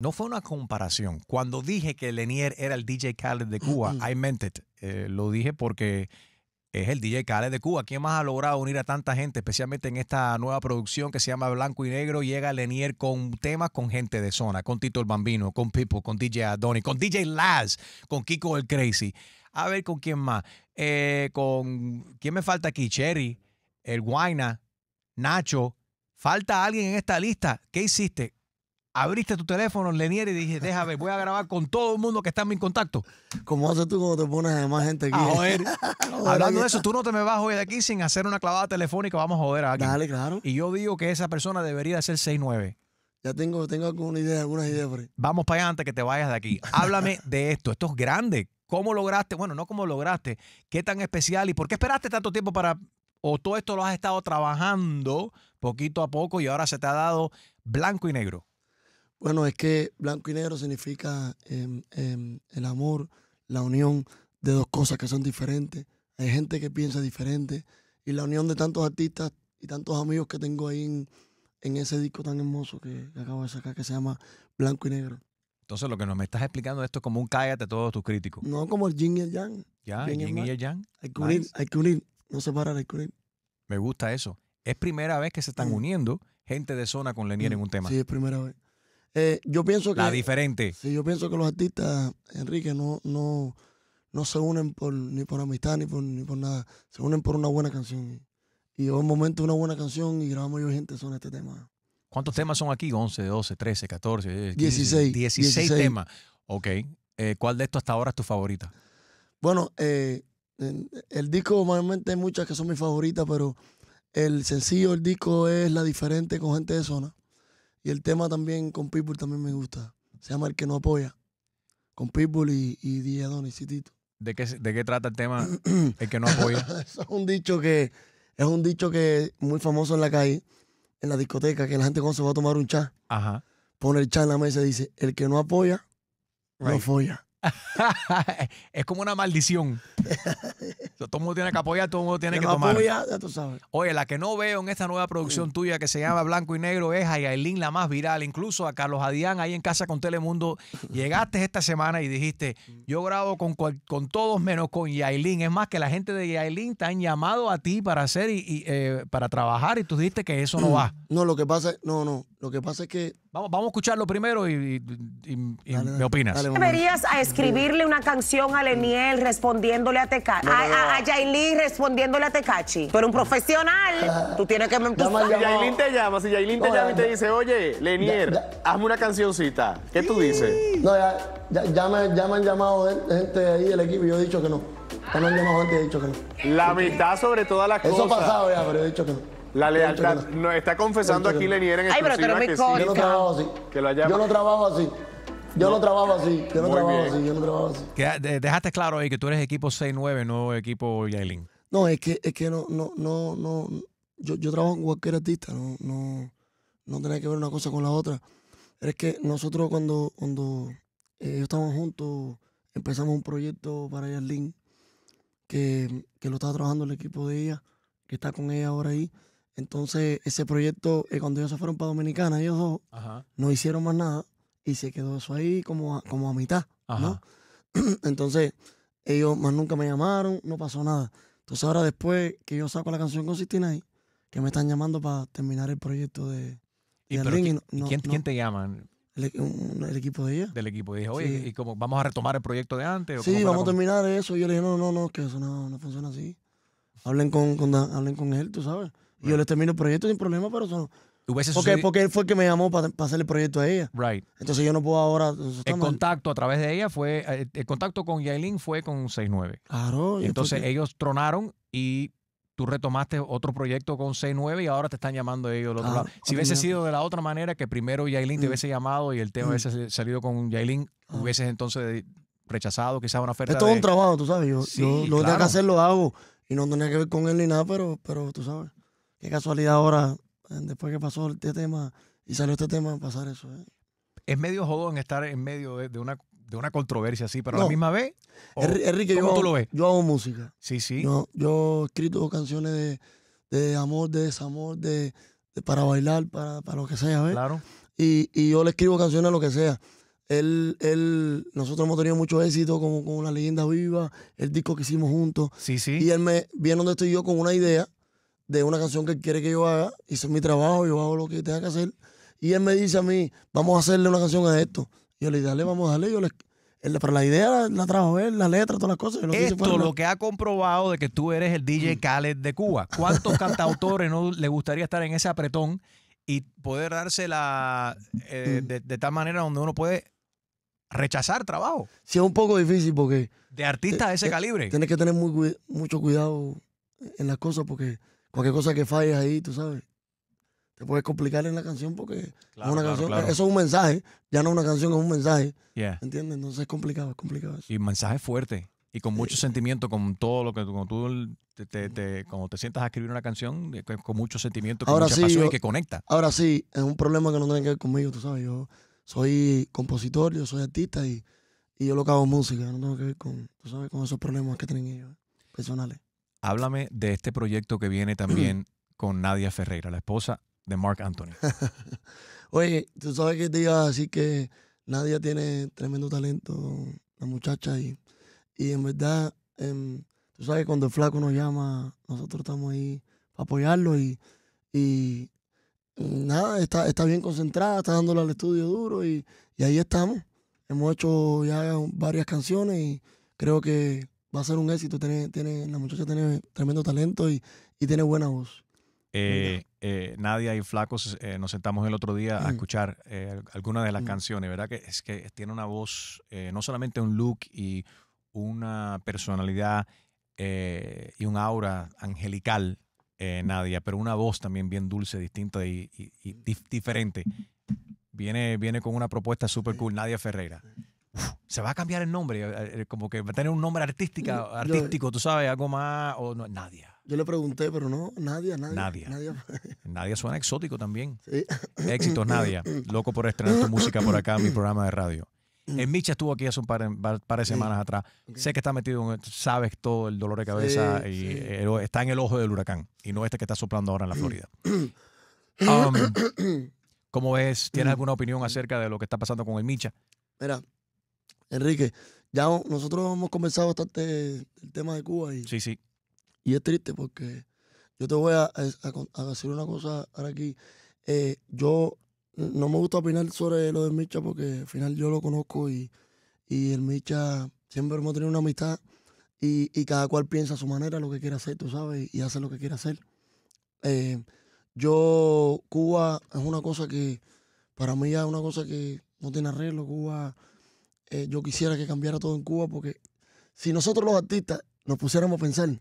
No fue una comparación. Cuando dije que Lenier era el DJ Khaled de Cuba, mm. I meant it. Eh, lo dije porque es el DJ Khaled de Cuba. ¿Quién más ha logrado unir a tanta gente, especialmente en esta nueva producción que se llama Blanco y Negro? Llega Lenier con temas con gente de zona, con Tito el Bambino, con Pipo, con DJ Adoni, con DJ Laz, con Kiko el Crazy. A ver con quién más. Eh, con ¿Quién me falta aquí? Cherry, el Guaina, Nacho. Falta alguien en esta lista. ¿Qué hiciste? abriste tu teléfono, Lenier, y dije, déjame, voy a grabar con todo el mundo que está en mi contacto. Como haces tú cuando te pones más gente aquí? joder. Hablando de eso, tú no te me vas hoy de aquí sin hacer una clavada telefónica, vamos a joder a alguien. Dale, claro. Y yo digo que esa persona debería ser 6'9". Ya tengo, tengo alguna idea, algunas ideas Vamos para allá antes que te vayas de aquí. Háblame de esto, esto es grande. ¿Cómo lograste? Bueno, no cómo lograste, qué tan especial y por qué esperaste tanto tiempo para o todo esto lo has estado trabajando poquito a poco y ahora se te ha dado blanco y negro. Bueno, es que blanco y negro significa em, em, el amor, la unión de dos cosas que son diferentes. Hay gente que piensa diferente y la unión de tantos artistas y tantos amigos que tengo ahí en, ese disco tan hermoso que, acabo de sacar que se llama Blanco y Negro. Entonces lo que nos me estás explicando esto es como un cállate a todos tus críticos. No, como el Jin y el yang. Ya, el y el yang. Hay que unir, hay que unir, no separar, hay que unir. Me gusta eso. Es primera vez que se están mm. uniendo gente de zona con Lenier en un tema. Sí, es primera vez. Eh, yo pienso que. La diferente. yo pienso que los artistas, Enrique, no, no, no se unen ni por amistad ni por, ni por nada. Se unen por una buena canción. Y en un momento una buena canción y grabamos yo gente sobre este tema. ¿Cuántos temas son aquí? 11, 12, 13, 14, 16. 16, temas. Ok. Eh, ¿Cuál de estos hasta ahora es tu favorita? Bueno, eh, el disco, normalmente hay muchas que son mis favoritas, pero el sencillo, el disco es La Diferente con gente de zona el tema también con Pitbull también me gusta. Se llama El que no apoya. Con Pitbull y, y DJ ¿De qué, ¿De qué trata el tema El que no apoya? es un dicho que es un dicho que muy famoso en la calle, en la discoteca, que la gente cuando se va a tomar un chat. Ajá. pone el chat en la mesa y dice, el que no apoya, no folla. es como una maldición. todo el mundo tiene que apoyar, todo el mundo tiene que, tomar. Oye, la que no veo en esta nueva producción tuya que se llama Blanco y Negro es a Yailin, la más viral. Incluso a Carlos Adián ahí en casa con Telemundo. Llegaste esta semana y dijiste, yo grabo con, con todos menos con Yailin. Es más, que la gente de Yailin te han llamado a ti para hacer y, eh, para trabajar y tú dijiste que eso no va. No, lo que pasa es, no, no. Lo que pasa es que. Vamos, vamos a escucharlo primero y, me opinas. Dale, deberías a escribirle una canción a Leniel respondiéndole a Tecachi. a, a, respondiéndole a Tecachi. Pero un profesional. Ah. Tú tienes que. Si Jailín te llama, si Jailín te llama y te dice, oye, Leniel, hazme una cancioncita. ¿Qué tú dices? No, ya, ya, me, han llamado gente ahí del equipo y yo he dicho que no. Ya me han llamado gente y he dicho que no. La mitad sobre todas las cosas. Eso ha pasado ya, pero he dicho que no. La lealtad. No, está confesando aquí Lenier en exclusiva Ay, que Yo no trabajo así. Yo no trabajo así. Yo no trabajo así, yo no trabajo así, dejaste claro ahí que tú eres equipo 6-9, no equipo Yailin. No, es que, es que no, no, no, no. Yo, yo trabajo con cualquier artista, no, no, no tiene que ver una cosa con la otra. es que nosotros cuando, cuando eh, estábamos juntos, empezamos un proyecto para Yailin, que, que lo estaba trabajando el equipo de ella, que está con ella ahora ahí. Entonces, ese proyecto, eh, cuando ellos se fueron para Dominicana, ellos dos no hicieron más nada y se quedó eso ahí como a, como a mitad, ¿no? Entonces, ellos más nunca me llamaron, no pasó nada. Entonces, ahora después que yo saco la canción con Sistina ahí, que me están llamando para terminar el proyecto de, ¿Y, quién, te llaman? El, equipo de ella. Del equipo de ella. Oye, ¿y cómo, vamos a retomar el proyecto de antes? sí, vamos a terminar eso. Y yo le dije, no, no, no, que eso no, funciona así. Hablen con, hablen con él, tú sabes yo les termino el proyecto sin problema, pero son... porque, porque él fue que me llamó para, hacer el proyecto a ella. Right. Entonces yo no puedo ahora. El contacto a través de ella fue. Eh, el, contacto con Yailin fue con 6-9. Claro. Entonces ellos tronaron y tú retomaste otro proyecto con C9 y ahora te están llamando ellos del otro ah, Si hubiese sido de la otra manera, que primero Yailin te mm. hubiese llamado y el tema mm. hubiese salido con Yailin, ah. hubieses entonces rechazado quizás una oferta. Es todo un trabajo, tú sabes. Yo, lo que tengo que hacer lo hago y no tenía que ver con él ni nada, pero, pero tú sabes qué casualidad ahora, eh, después que pasó este tema y salió este tema, pasar eso. ¿eh? Es medio jodón estar en medio de, una, de una controversia así, pero a la misma vez. Enrique, yo, tú lo ves? Yo hago música. Sí, sí. Yo, yo he escrito canciones de, amor, de desamor, de, para bailar, para, para, lo que sea, ¿ves? Claro. Y, y, yo le escribo canciones a lo que sea. Él, él, nosotros hemos tenido mucho éxito como con La Leyenda Viva, el disco que hicimos juntos. Sí, sí. Y él me viene donde estoy yo con una idea de una canción que quiere que yo haga. Hice mi trabajo, yo hago lo que tenga que hacer. Y él me dice a mí, vamos a hacerle una canción a esto. y Yo le dije, dale, vamos a darle. Yo le, pero la idea la, trajo él, la letra, todas las cosas. Lo Esto que lo que ha comprobado de que tú eres el DJ mm. Khaled de Cuba. ¿Cuántos cantautores no le gustaría estar en ese apretón y poder dársela eh, mm. de, tal manera donde uno puede rechazar trabajo? Sí, es un poco difícil porque... De artista de ese calibre. Tienes que tener mucho cuidado en las cosas porque cualquier cosa que falles ahí, tú sabes, te puedes complicar en la canción porque una eso es un mensaje, ya no es una canción, es un mensaje. ¿Entiendes? Entonces es complicado, es complicado. Eso. Y mensaje fuerte y con mucho sentimiento, con todo lo que tú, tú te, te, te, sientas a escribir una canción, con mucho sentimiento, que ahora mucha y que conecta. Ahora sí, es un problema que no tiene que ver conmigo, tú sabes, yo soy compositor, yo soy artista y, yo lo que hago música, no tengo que ver sabes, con esos problemas que tienen ellos, eh, personales. Háblame de este proyecto que viene también con Nadia Ferreira, la esposa de Mark Anthony. Oye, tú sabes que te así que Nadia tiene tremendo talento, la muchacha, y, y en verdad, em, tú sabes que cuando el flaco nos llama, nosotros estamos ahí para apoyarlo y, nada, está, está bien concentrada, está dándole al estudio duro y, y ahí estamos. Hemos hecho ya varias canciones y creo que va a ser un éxito. Tiene, la muchacha tiene tremendo talento y, tiene buena voz. Eh, eh, Nadia y Flacos eh, nos sentamos el otro día a escuchar algunas de las canciones, ¿verdad? Que es que tiene una voz, no solamente un look y una personalidad y un aura angelical, Nadia, pero una voz también bien dulce, distinta y, diferente. Viene, viene con una propuesta súper cool, Nadia Ferreira se va a cambiar el nombre, eh, eh, como que va a tener un nombre artístico artístico, tú sabes, algo más, o no, Nadia. Yo le pregunté, pero no, nadie nadie nadie nadie suena exótico también. Éxito, Éxitos, Nadia. Loco por estrenar tu música por acá en mi programa de radio. Mm. El Micha estuvo aquí hace un par, de semanas atrás. Sé que está metido, en, sabes todo el dolor de cabeza y está en el ojo del huracán y no este que está soplando ahora en la mm. Florida. Um, ¿Cómo ves? ¿Tienes mm. alguna opinión acerca de lo que está pasando con el Micha? Mira, Enrique, ya nosotros hemos conversado bastante el tema de Cuba y, sí, sí. y es triste porque yo te voy a, decir una cosa ahora aquí. Eh, yo no me gusta opinar sobre lo de Micha porque al final yo lo conozco y, el Micha siempre hemos tenido una amistad y, cada cual piensa a su manera lo que quiere hacer, tú sabes, y hace lo que quiere hacer. Eh, yo, Cuba es una cosa que, para mí es una cosa que no tiene arreglo. Cuba eh, yo quisiera que cambiara todo en Cuba porque si nosotros los artistas nos pusiéramos a pensar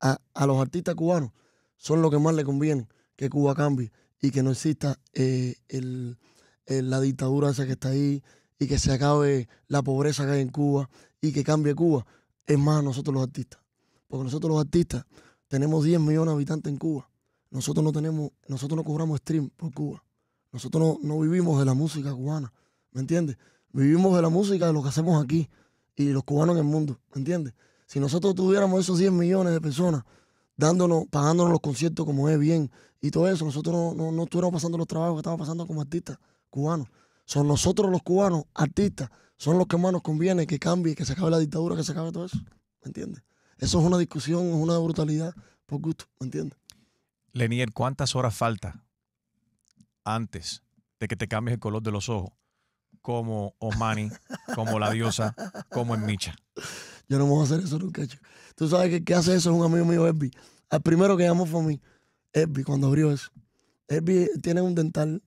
a, los artistas cubanos, son los que más le conviene que Cuba cambie y que no exista eh, el, la dictadura esa que está ahí y que se acabe la pobreza que hay en Cuba y que cambie Cuba. Es más, nosotros los artistas. Porque nosotros los artistas tenemos 10 millones de habitantes en Cuba. Nosotros no tenemos, nosotros no cobramos stream por Cuba. Nosotros no, no vivimos de la música cubana. ¿Me entiendes? Vivimos de la música, de lo que hacemos aquí y los cubanos en el mundo, ¿entiendes? Si nosotros tuviéramos esos 10 millones de personas dándonos, pagándonos los conciertos como es bien y todo eso, nosotros no, estuviéramos pasando los trabajos que estamos pasando como artistas cubanos. Son nosotros los cubanos, artistas, son los que más nos conviene que cambie, que se acabe la dictadura, que se acabe todo eso, ¿me entiendes? Eso es una discusión, es una brutalidad por gusto, ¿me entiendes? Lenier, ¿cuántas horas falta antes de que te cambies el color de los ojos como Osmani, como la diosa, como en Micha. Yo no me voy a hacer eso nunca, Tú sabes que qué hace eso es un amigo mío, Elvi. El primero que llamó fue a mí, cuando abrió eso. Elvi tiene un dental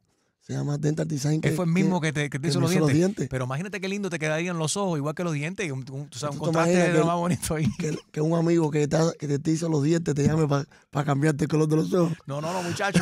se llama Dental Design. Que, fue el mismo que, te, hizo, los, dientes. Pero imagínate qué lindo te quedarían los ojos, igual que los dientes. Un, un, contraste de lo más bonito ahí. Que, un amigo que te, te hizo los dientes te llame para cambiarte el color de los ojos. No, no, no, muchacho.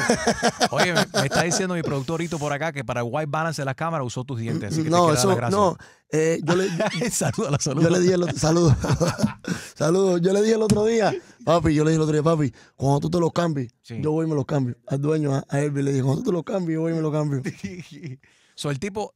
Oye, me, está diciendo mi productorito por acá que para el white balance de la cámara usó tus dientes. Así que no, eso, no. Eh, yo le, saludo, Yo le dije el otro, saludo. Yo le dije el otro día Papi, yo le dije el otro día, papi, cuando tú te los cambies, yo voy y me los cambio. Al dueño, a, él le dije, cuando tú te los cambies, yo voy y me los cambio. so, el tipo,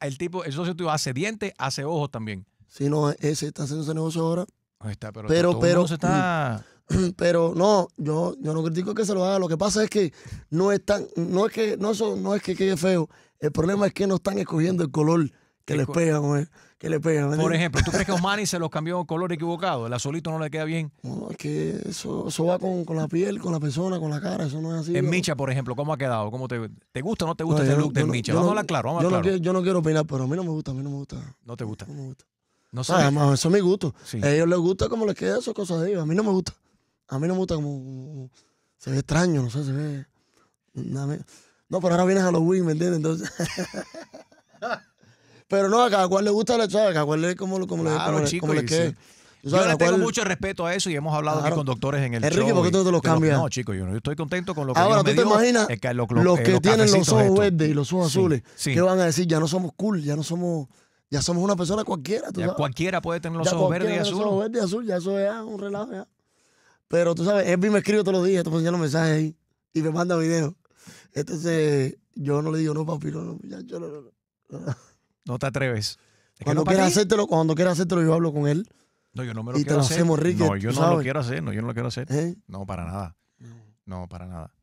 el tipo, el socio tuyo hace dientes, hace ojos también. Sí, no, ese está haciendo ese negocio ahora. Ahí está, pero, pero, se está... pero no, yo, yo no critico que se lo haga. Lo que pasa es que no es no es que, no, eso, no es que quede feo. El problema es que no están escogiendo el color que le pegan güey. Que le pegan Por ejemplo, ¿tú crees que Osmani se los cambió color equivocado? ¿El azulito no le queda bien? No, es que eso, va con, la piel, con la persona, con la cara. Eso no es así. En Micha, por ejemplo, ¿cómo ha quedado? ¿Cómo te, ¿Te gusta o no te gusta ese look de del Micha? Vamos a hablar claro, vamos a yo claro. yo no quiero opinar, pero a mí no me gusta, a mí no me gusta. ¿No te gusta? No me gusta. No ah, eso es mi gusto. Sí. A ellos les gusta como les queda eso, cosas de ellos. A mí no me gusta. A mí no me gusta como, se ve extraño, no sé, se ve... No, pero ahora vienes viene Halloween, ¿me entiendes? Entonces... Pero no, a cada cual le gusta la chava, a cada cual le como, como claro, le, como, le quede. Yo le tengo mucho respeto a eso y hemos hablado aquí con doctores en el show. Enrique, ¿por qué tú te los cambias? No, chicos, yo, estoy contento con lo que Ahora, Dios ¿tú me te dio, imaginas ¿tú te los eh, que tienen los ojos verdes y los ojos azules? ¿Qué van a decir? Ya no somos cool, ya no somos... Ya somos una persona cualquiera, tú ya Cualquiera puede tener los ojos verdes y azules. Los ojos verdes y azules, ya eso es ah, un relajo, Pero tú sabes, Elvin me escribe todos los días, te pone los mensajes ahí y me manda videos. Entonces, yo no le digo, no, papi, no, yo no, no. No te atreves. cuando quieras hacértelo, cuando quieras hacértelo, yo hablo con él. No, yo no me lo quiero hacer. No, yo no lo quiero hacer, no, yo no lo quiero hacer. No, para nada. No, para nada.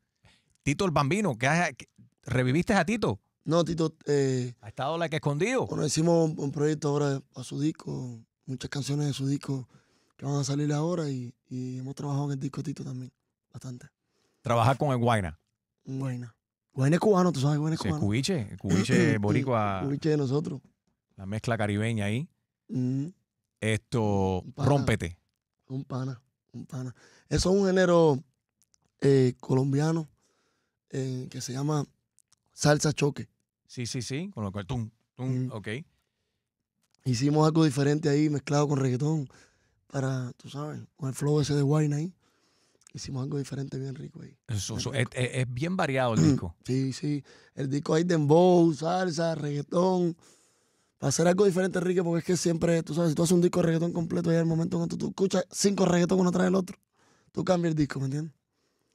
Tito el Bambino, ¿qué ¿reviviste a Tito? No, Tito. Eh, ¿Ha estado la que escondido? Bueno, hicimos un proyecto ahora a su disco, muchas canciones de su disco que van a salir ahora y, y hemos trabajado en el disco Tito también, bastante. ¿Trabajar con el Guayna? Guayna. Guayne cubano, tú sabes, Guayna es cubano. cubiche, cubiche boricua, Cubiche de nosotros. la mezcla caribeña ahí. Mm. Esto, rómpete. un pana, un pana. Eso es un género eh, colombiano eh, que se llama salsa choque. Sí, sí, sí, con lo cual, tum, tum, mm. ok. Hicimos algo diferente ahí, mezclado con reggaetón, para, tú sabes, con el flow ese de Guayna ahí hicimos algo diferente bien rico ahí. Es, bien variado el mm, disco. Sí, sí. El disco hay dembow, salsa, reggaetón. Para hacer algo diferente, rico porque es que siempre, tú sabes, si tú haces un disco de reggaetón completo, y el momento cuando tú, escuchas cinco reggaetón uno tras el otro, tú cambias el disco, ¿me entiendes?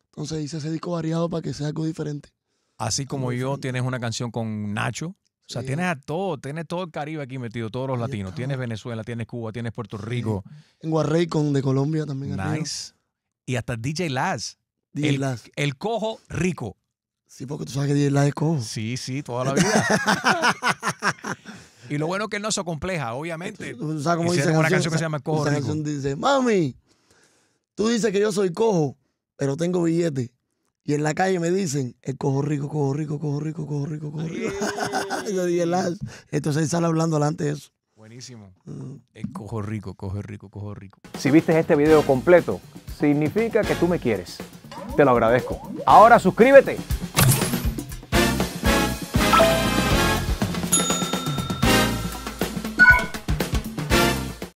Entonces hice ese disco variado para que sea algo diferente. Así como, yo, tienes una canción con Nacho. O sea, tienes a todo, tienes todo el Caribe aquí metido, todos los latinos. Tienes Venezuela, tienes Cuba, tienes Puerto Rico. tengo En Guarrey con de Colombia también. Nice y hasta DJ Laz. DJ el, el cojo rico. Sí, porque tú sabes que DJ Laz es cojo. Sí, sí, toda la vida. y lo bueno es que no se compleja, obviamente. ¿Tú sabes cómo dice una canción que se llama el Cojo Rico. dice, mami, tú dices que yo soy cojo, pero tengo billete. Y en la calle me dicen, el cojo rico, cojo rico, cojo rico, cojo rico, cojo rico. Yo dije, Laz. Entonces ahí sale hablando delante de eso. Buenísimo. Mm. cojo rico, cojo rico, cojo rico. Si viste este video completo, significa que tú me quieres. Te lo agradezco. Ahora suscríbete.